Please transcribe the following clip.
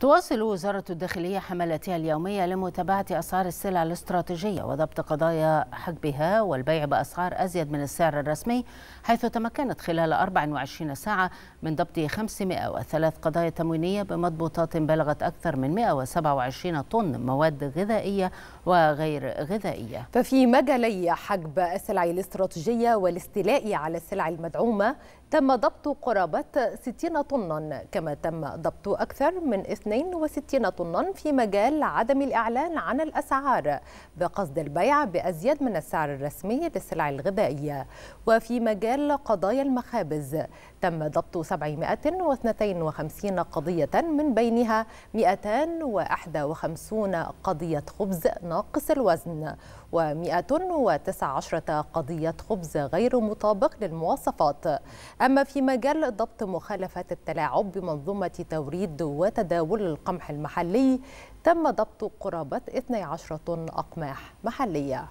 تواصل وزارة الداخلية حملتها اليومية لمتابعة أسعار السلع الاستراتيجية وضبط قضايا حجبها والبيع بأسعار أزيد من السعر الرسمي حيث تمكنت خلال 24 ساعة من ضبط 503 قضايا تموينية بمضبوطات بلغت أكثر من 127 طن مواد غذائية وغير غذائية ففي مجالي حجب السلع الاستراتيجية والاستيلاء على السلع المدعومة تم ضبط قرابة 60 طنا كما تم ضبط أكثر من 62 طنا في مجال عدم الإعلان عن الأسعار بقصد البيع بأزيد من السعر الرسمي للسلع الغذائية وفي مجال قضايا المخابز تم ضبط 752 قضية من بينها 251 قضية خبز ناقص الوزن و119 قضية خبز غير مطابق للمواصفات أما في مجال ضبط مخالفات التلاعب بمنظومة توريد وتداول سبول القمح المحلي تم ضبط قرابة 12 طن أقماح محلية